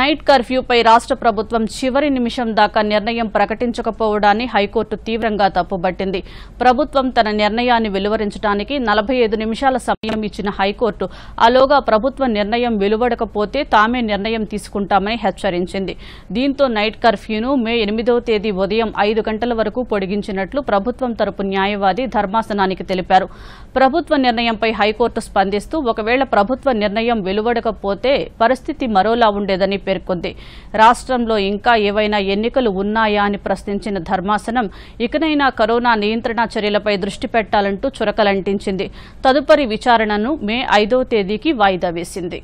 night కర్ఫ్యూపై రాష్ట్ర ప్రభుత్వం చివరి నిమిషం దాకా నిర్ణయం ప్రకటించకపోవడాన్ని హైకోర్టు తీవ్రంగా తప్పుబట్టింది ప్రభుత్వం తన నిర్ణయాన్ని వెలువరించడానికి నలభై నిమిషాల సమయం ఇచ్చిన హైకోర్టు అలోగా ప్రభుత్వ నిర్ణయం వెలువడకపోతే తామే నిర్ణయం తీసుకుంటామని హెచ్చరించింది దీంతో నైట్ కర్ఫ్యూను మే ఎనిమిదవ తేదీ ఉదయం ఐదు గంటల వరకు పొడిగించినట్లు ప్రభుత్వం తరపు న్యాయవాది ధర్మాసనానికి తెలిపారు ప్రభుత్వ నిర్ణయంపై హైకోర్టు స్పందిస్తూ ఒకవేళ ప్రభుత్వ నిర్ణయం వెలువడకపోతే పరిస్థితి మరోలా ఉండేదని పేర్కొంది రాష్ట్రంలో ఇంకా ఏవైనా ఎన్నికలు ఉన్నాయా అని ప్రశ్నించిన ధర్మాసనం ఇకనైనా కరోనా నియంత్రణ చర్యలపై దృష్టి పెట్టాలంటూ చురకలంటించింది తదుపరి విచారణను మే ఐదో తేదీకి వాయిదా వేసింది